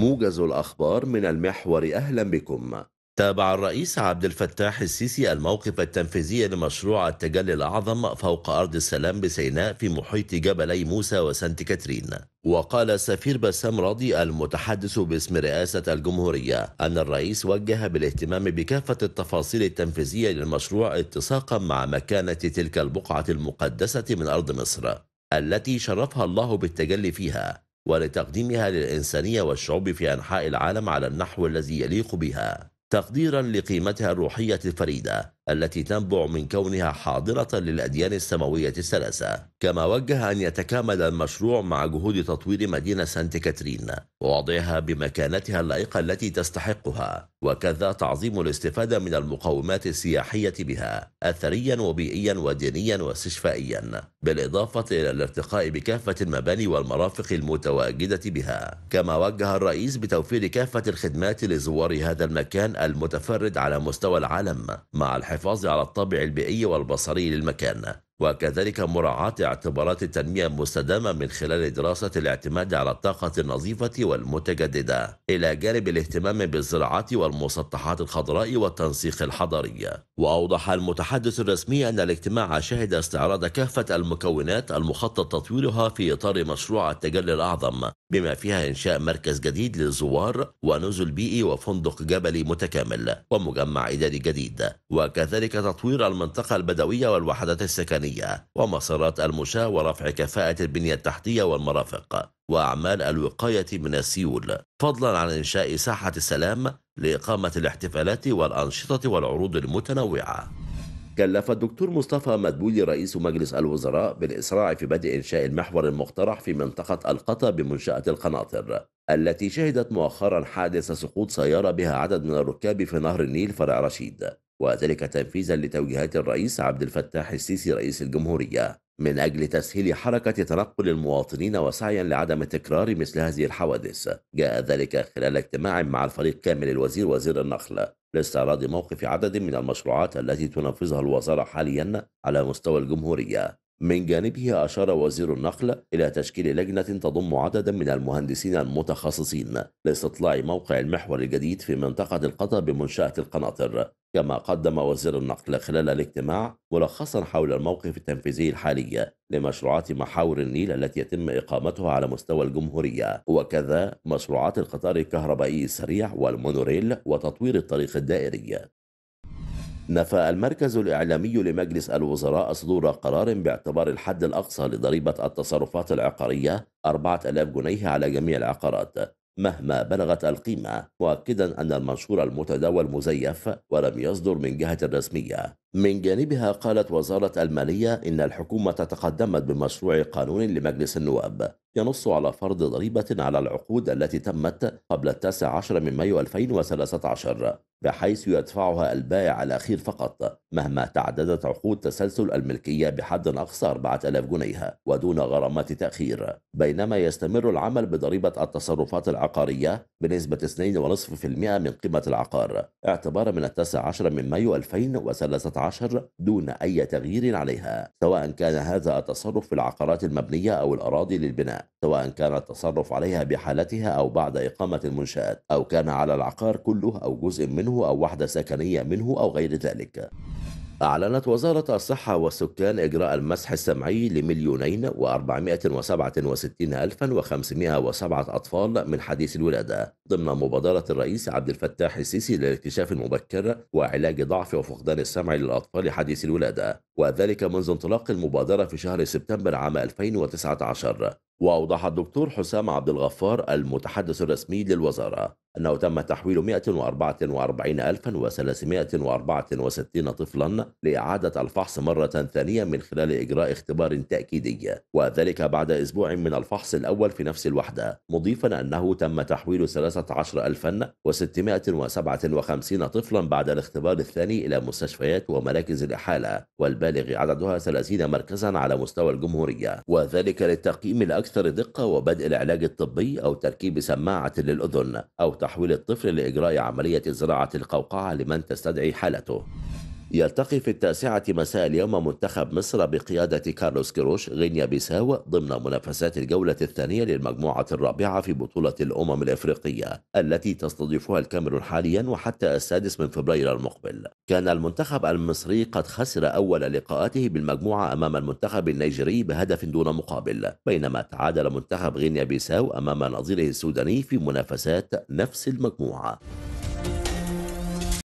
موجز الأخبار من المحور أهلا بكم تابع الرئيس عبد الفتاح السيسي الموقف التنفيذي لمشروع التجلي الأعظم فوق أرض السلام بسيناء في محيط جبلي موسى وسانت كاترين وقال السفير بسام راضي المتحدث باسم رئاسة الجمهورية أن الرئيس وجه بالاهتمام بكافة التفاصيل التنفيذية للمشروع اتساقا مع مكانة تلك البقعة المقدسة من أرض مصر التي شرفها الله بالتجلي فيها ولتقديمها للإنسانية والشعوب في أنحاء العالم على النحو الذي يليق بها تقديرا لقيمتها الروحية الفريدة التي تنبع من كونها حاضرة للأديان السماوية الثلاثة كما وجه أن يتكامل المشروع مع جهود تطوير مدينة سانت كاترين ووضعها بمكانتها اللائقة التي تستحقها وكذا تعظيم الاستفادة من المقومات السياحية بها أثريا وبيئيا ودينيا واستشفائيا بالإضافة إلى الارتقاء بكافة المباني والمرافق المتواجدة بها كما وجه الرئيس بتوفير كافة الخدمات لزوار هذا المكان المتفرد على مستوى العالم مع الحفاظ الحفاظ على الطابع البيئي والبصري للمكان وكذلك مراعاة اعتبارات التنمية المستدامة من خلال دراسة الاعتماد على الطاقة النظيفة والمتجددة إلى جانب الاهتمام بالزراعات والمسطحات الخضراء والتنسيق الحضري وأوضح المتحدث الرسمي أن الاجتماع شهد استعراض كافة المكونات المخطط تطويرها في إطار مشروع التجلي الأعظم بما فيها إنشاء مركز جديد للزوار ونزل بيئي وفندق جبلي متكامل ومجمع إداري جديد وكذلك تطوير المنطقة البدوية والوحدات السكنية الوطنية ومسارات المشاة ورفع كفاءة البنية التحتية والمرافق وأعمال الوقاية من السيول فضلا عن إنشاء ساحة السلام لإقامة الاحتفالات والأنشطة والعروض المتنوعة كلف الدكتور مصطفى مدبولي رئيس مجلس الوزراء بالإسراع في بدء إنشاء المحور المقترح في منطقة القطا بمنشأة القناطر التي شهدت مؤخرا حادث سقوط سيارة بها عدد من الركاب في نهر النيل فرع رشيد وذلك تنفيذا لتوجيهات الرئيس عبد الفتاح السيسي رئيس الجمهورية من أجل تسهيل حركة تنقل المواطنين وسعيا لعدم تكرار مثل هذه الحوادث جاء ذلك خلال اجتماع مع الفريق كامل الوزير وزير النقل لاستعراض موقف عدد من المشروعات التي تنفذها الوزارة حاليا على مستوى الجمهورية من جانبه أشار وزير النقل إلى تشكيل لجنة تضم عددا من المهندسين المتخصصين لاستطلاع موقع المحور الجديد في منطقة القطا بمنشأة القناطر كما قدم وزير النقل خلال الاجتماع ملخصا حول الموقف التنفيذي الحالي لمشروعات محاور النيل التي يتم إقامتها على مستوى الجمهورية وكذا مشروعات القطار الكهربائي السريع والمونوريل وتطوير الطريق الدائري نفى المركز الإعلامي لمجلس الوزراء صدور قرار باعتبار الحد الأقصى لضريبة التصرفات العقارية 4000 جنيه على جميع العقارات مهما بلغت القيمة مؤكدا أن المنشور المتداول مزيف ولم يصدر من جهة رسمية من جانبها قالت وزارة المالية إن الحكومة تقدمت بمشروع قانون لمجلس النواب ينص على فرض ضريبة على العقود التي تمت قبل التاسع عشر من مايو 2013 بحيث يدفعها البائع الأخير فقط مهما تعددت عقود تسلسل الملكية بحد أقصى 4000 جنيه ودون غرامات تأخير بينما يستمر العمل بضريبة التصرفات العقارية بنسبة 2.5% من قيمة العقار اعتبارا من 19 من مايو 2013 دون أي تغيير عليها سواء كان هذا التصرف في العقارات المبنية أو الأراضي للبناء سواء كان التصرف عليها بحالتها أو بعد إقامة المنشآت أو كان على العقار كله أو جزء منه منه أو وحدة سكنية منه أو غير ذلك أعلنت وزارة الصحة والسكان إجراء المسح السمعي لمليونين وأربعمائة وسبعة وستين ألفا وخمسمائة وسبعة أطفال من حديث الولادة ضمن مبادرة الرئيس عبد الفتاح السيسي للاكتشاف المبكر وعلاج ضعف وفقدان السمع للأطفال حديث الولادة وذلك منذ انطلاق المبادرة في شهر سبتمبر عام 2019 وأوضح الدكتور حسام عبد الغفار المتحدث الرسمي للوزارة أنه تم تحويل 144364 طفلا لإعادة الفحص مرة ثانية من خلال إجراء اختبار تأكيدي وذلك بعد أسبوع من الفحص الأول في نفس الوحدة مضيفا أنه تم تحويل 13657 طفلا بعد الاختبار الثاني إلى مستشفيات ومراكز الإحالة والبالغ عددها 30 مركزا على مستوى الجمهورية وذلك للتقييم الأكثر دقة وبدء العلاج الطبي أو تركيب سماعة للأذن أو تحويل الطفل لإجراء عملية زراعة القوقعة لمن تستدعي حالته يلتقي في التاسعة مساء اليوم منتخب مصر بقيادة كارلوس كيروش غينيا بيساو ضمن منافسات الجولة الثانية للمجموعة الرابعة في بطولة الأمم الإفريقية التي تستضيفها الكاميرون حاليا وحتى السادس من فبراير المقبل كان المنتخب المصري قد خسر أول لقاءاته بالمجموعة أمام المنتخب النيجيري بهدف دون مقابل بينما تعادل منتخب غينيا بيساو أمام نظيره السوداني في منافسات نفس المجموعة